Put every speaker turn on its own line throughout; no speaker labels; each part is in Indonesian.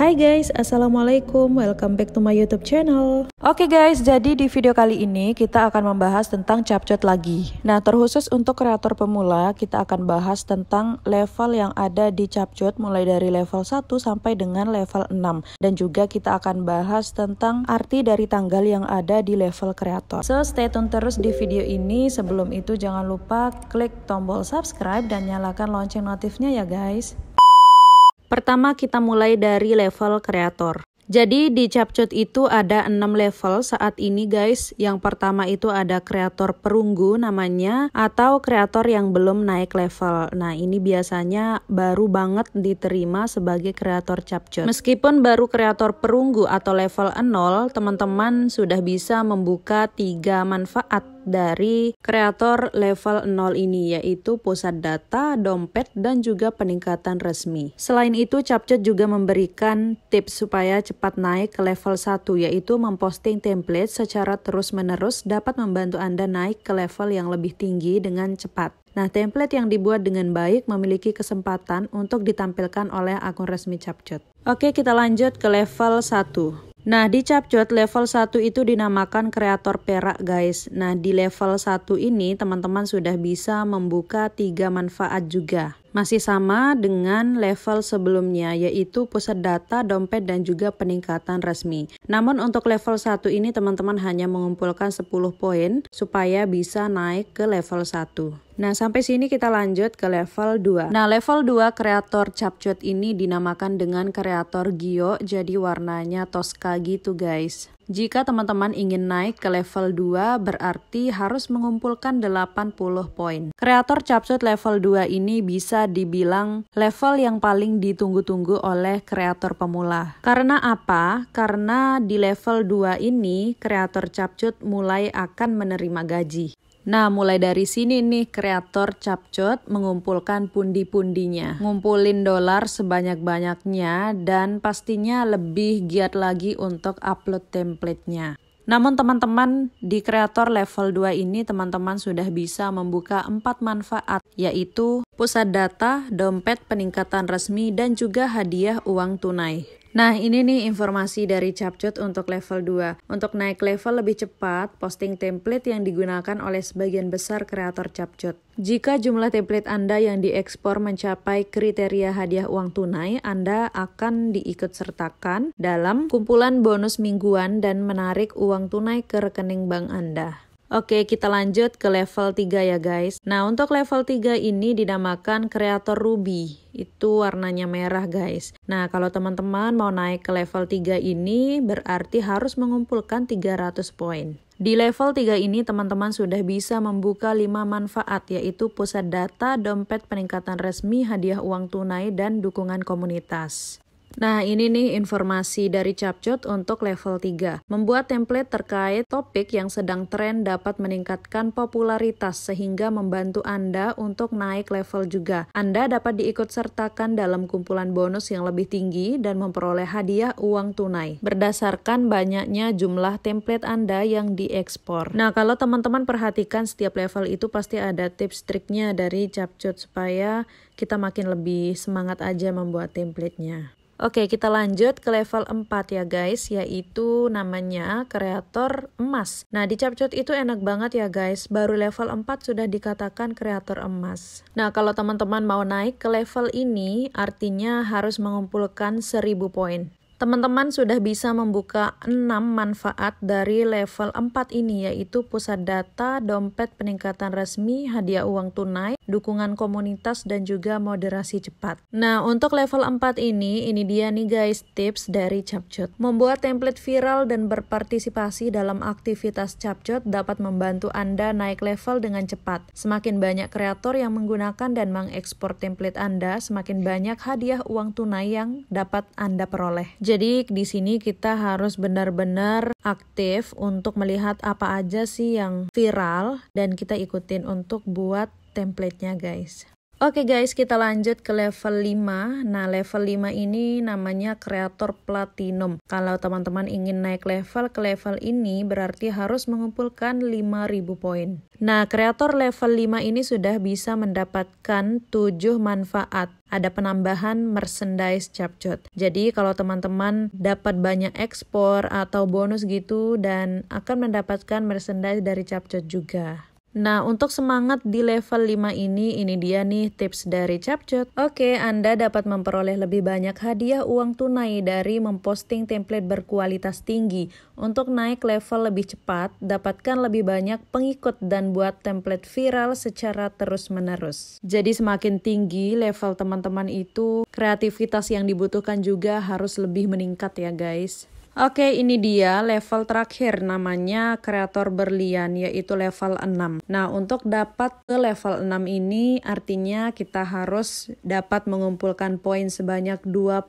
Hai guys, Assalamualaikum, welcome back to my youtube channel Oke okay guys, jadi di video kali ini kita akan membahas tentang capcut lagi Nah terkhusus untuk kreator pemula, kita akan bahas tentang level yang ada di capcut Mulai dari level 1 sampai dengan level 6 Dan juga kita akan bahas tentang arti dari tanggal yang ada di level kreator So stay tune terus di video ini Sebelum itu jangan lupa klik tombol subscribe dan nyalakan lonceng notifnya ya guys Pertama kita mulai dari level kreator. Jadi di Capcut itu ada 6 level saat ini guys. Yang pertama itu ada kreator perunggu namanya atau kreator yang belum naik level. Nah, ini biasanya baru banget diterima sebagai kreator Capcut. Meskipun baru kreator perunggu atau level 0, teman-teman sudah bisa membuka tiga manfaat dari kreator level 0 ini yaitu pusat data, dompet, dan juga peningkatan resmi. Selain itu, Capcut juga memberikan tips supaya cepat naik ke level 1 yaitu memposting template secara terus-menerus dapat membantu Anda naik ke level yang lebih tinggi dengan cepat. Nah, template yang dibuat dengan baik memiliki kesempatan untuk ditampilkan oleh akun resmi Capcut. Oke, kita lanjut ke level 1. Nah, di capcut level 1 itu dinamakan kreator perak, guys. Nah, di level 1 ini teman-teman sudah bisa membuka tiga manfaat juga. Masih sama dengan level sebelumnya, yaitu pusat data, dompet, dan juga peningkatan resmi. Namun untuk level 1 ini teman-teman hanya mengumpulkan 10 poin supaya bisa naik ke level 1. Nah, sampai sini kita lanjut ke level 2. Nah, level 2 kreator capcut ini dinamakan dengan kreator Gio, jadi warnanya Tosca gitu guys. Jika teman-teman ingin naik ke level 2, berarti harus mengumpulkan 80 poin. Kreator capcut level 2 ini bisa dibilang level yang paling ditunggu-tunggu oleh kreator pemula. Karena apa? Karena di level 2 ini, kreator capcut mulai akan menerima gaji. Nah, mulai dari sini nih kreator capcut mengumpulkan pundi-pundinya. Ngumpulin dolar sebanyak-banyaknya dan pastinya lebih giat lagi untuk upload templatenya. Namun teman-teman di kreator level 2 ini teman-teman sudah bisa membuka empat manfaat yaitu pusat data, dompet peningkatan resmi dan juga hadiah uang tunai. Nah, ini nih informasi dari Capcut untuk level 2. Untuk naik level lebih cepat, posting template yang digunakan oleh sebagian besar kreator Capcut. Jika jumlah template Anda yang diekspor mencapai kriteria hadiah uang tunai, Anda akan diikut sertakan dalam kumpulan bonus mingguan dan menarik uang tunai ke rekening bank Anda. Oke, kita lanjut ke level 3 ya guys. Nah, untuk level 3 ini dinamakan kreator Ruby. Itu warnanya merah guys. Nah, kalau teman-teman mau naik ke level 3 ini berarti harus mengumpulkan 300 poin. Di level 3 ini teman-teman sudah bisa membuka 5 manfaat yaitu pusat data, dompet peningkatan resmi, hadiah uang tunai, dan dukungan komunitas. Nah, ini nih informasi dari Capcut untuk level 3. Membuat template terkait topik yang sedang tren dapat meningkatkan popularitas sehingga membantu Anda untuk naik level juga. Anda dapat diikut sertakan dalam kumpulan bonus yang lebih tinggi dan memperoleh hadiah uang tunai berdasarkan banyaknya jumlah template Anda yang diekspor. Nah, kalau teman-teman perhatikan setiap level itu pasti ada tips triknya dari Capcut supaya kita makin lebih semangat aja membuat template nya. Oke, kita lanjut ke level 4 ya guys, yaitu namanya kreator emas. Nah, di CapCut itu enak banget ya guys, baru level 4 sudah dikatakan kreator emas. Nah, kalau teman-teman mau naik ke level ini, artinya harus mengumpulkan 1000 poin. Teman-teman sudah bisa membuka 6 manfaat dari level 4 ini yaitu pusat data, dompet peningkatan resmi, hadiah uang tunai, dukungan komunitas dan juga moderasi cepat. Nah, untuk level 4 ini ini dia nih guys tips dari Capcut. Membuat template viral dan berpartisipasi dalam aktivitas Capcut dapat membantu Anda naik level dengan cepat. Semakin banyak kreator yang menggunakan dan mengekspor template Anda, semakin banyak hadiah uang tunai yang dapat Anda peroleh jadi di sini kita harus benar-benar aktif untuk melihat apa aja sih yang viral dan kita ikutin untuk buat templatenya guys. Oke okay guys, kita lanjut ke level 5. Nah, level 5 ini namanya kreator platinum. Kalau teman-teman ingin naik level ke level ini, berarti harus mengumpulkan 5000 poin. Nah, kreator level 5 ini sudah bisa mendapatkan 7 manfaat. Ada penambahan merchandise capcut. Jadi, kalau teman-teman dapat banyak ekspor atau bonus gitu dan akan mendapatkan merchandise dari capcut juga. Nah, untuk semangat di level 5 ini, ini dia nih tips dari Capcut. Oke, Anda dapat memperoleh lebih banyak hadiah uang tunai dari memposting template berkualitas tinggi. Untuk naik level lebih cepat, dapatkan lebih banyak pengikut dan buat template viral secara terus-menerus. Jadi semakin tinggi level teman-teman itu, kreativitas yang dibutuhkan juga harus lebih meningkat ya guys. Oke, ini dia level terakhir namanya kreator berlian yaitu level 6. Nah, untuk dapat ke level 6 ini artinya kita harus dapat mengumpulkan poin sebanyak 20.000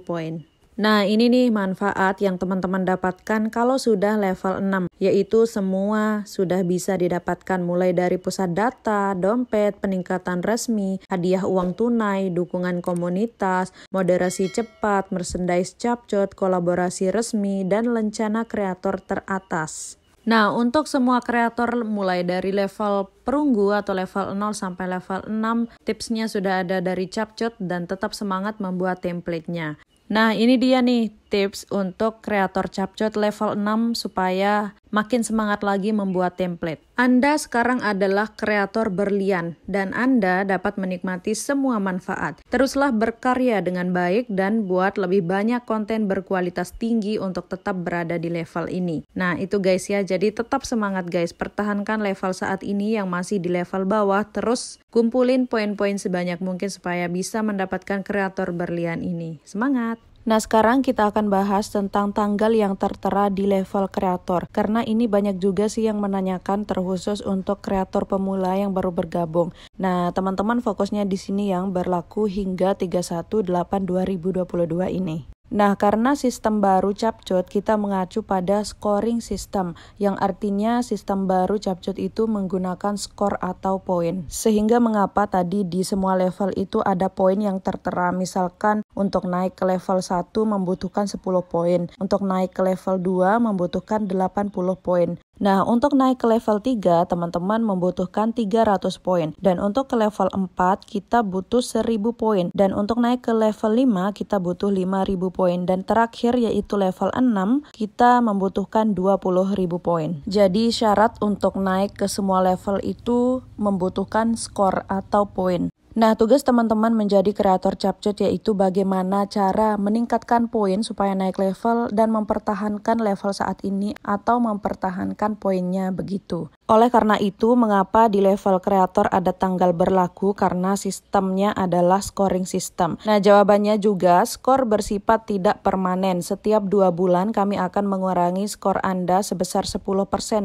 poin. Nah, ini nih manfaat yang teman-teman dapatkan kalau sudah level 6, yaitu semua sudah bisa didapatkan mulai dari pusat data, dompet, peningkatan resmi, hadiah uang tunai, dukungan komunitas, moderasi cepat, merchandise capcut, kolaborasi resmi, dan lencana kreator teratas. Nah, untuk semua kreator mulai dari level perunggu atau level 0 sampai level 6, tipsnya sudah ada dari capcut dan tetap semangat membuat templatenya. Nah, ini dia nih tips untuk kreator capcut level 6 supaya makin semangat lagi membuat template. Anda sekarang adalah kreator berlian dan Anda dapat menikmati semua manfaat. Teruslah berkarya dengan baik dan buat lebih banyak konten berkualitas tinggi untuk tetap berada di level ini. Nah, itu guys ya. Jadi tetap semangat guys, pertahankan level saat ini yang masih di level bawah terus kumpulin poin-poin sebanyak mungkin supaya bisa mendapatkan kreator berlian ini. Semangat. Nah, sekarang kita akan bahas tentang tanggal yang tertera di level kreator. Karena ini banyak juga sih yang menanyakan terkhusus untuk kreator pemula yang baru bergabung. Nah, teman-teman fokusnya di sini yang berlaku hingga dua puluh 2022 ini. Nah, karena sistem baru capcut kita mengacu pada scoring system yang artinya sistem baru capcut itu menggunakan skor atau poin. Sehingga mengapa tadi di semua level itu ada poin yang tertera. Misalkan untuk naik ke level 1 membutuhkan 10 poin, untuk naik ke level 2 membutuhkan 80 poin. Nah, untuk naik ke level 3, teman-teman membutuhkan 300 poin. Dan untuk ke level 4, kita butuh 1000 poin. Dan untuk naik ke level 5, kita butuh 5000 poin. Dan terakhir yaitu level 6, kita membutuhkan 20.000 poin. Jadi syarat untuk naik ke semua level itu membutuhkan skor atau poin. Nah, tugas teman-teman menjadi kreator capcut yaitu bagaimana cara meningkatkan poin supaya naik level dan mempertahankan level saat ini atau mempertahankan poinnya begitu. Oleh karena itu, mengapa di level kreator ada tanggal berlaku karena sistemnya adalah scoring system. Nah, jawabannya juga skor bersifat tidak permanen. Setiap dua bulan kami akan mengurangi skor Anda sebesar 10%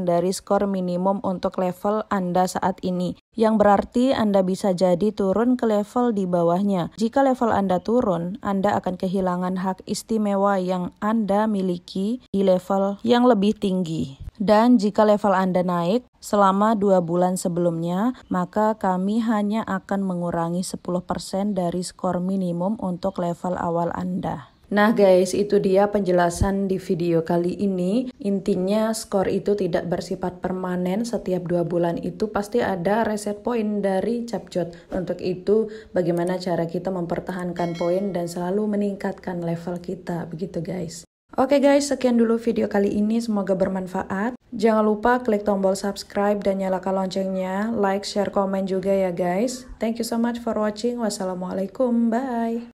dari skor minimum untuk level Anda saat ini. Yang berarti Anda bisa jadi turun turun ke level di bawahnya. Jika level Anda turun, Anda akan kehilangan hak istimewa yang Anda miliki di level yang lebih tinggi. Dan jika level Anda naik selama dua bulan sebelumnya, maka kami hanya akan mengurangi 10% dari skor minimum untuk level awal Anda. Nah guys, itu dia penjelasan di video kali ini. Intinya skor itu tidak bersifat permanen, setiap dua bulan itu pasti ada reset point dari capjot. Untuk itu, bagaimana cara kita mempertahankan poin dan selalu meningkatkan level kita, begitu guys. Oke okay guys, sekian dulu video kali ini, semoga bermanfaat. Jangan lupa klik tombol subscribe dan nyalakan loncengnya, like, share, komen juga ya guys. Thank you so much for watching, wassalamualaikum, bye.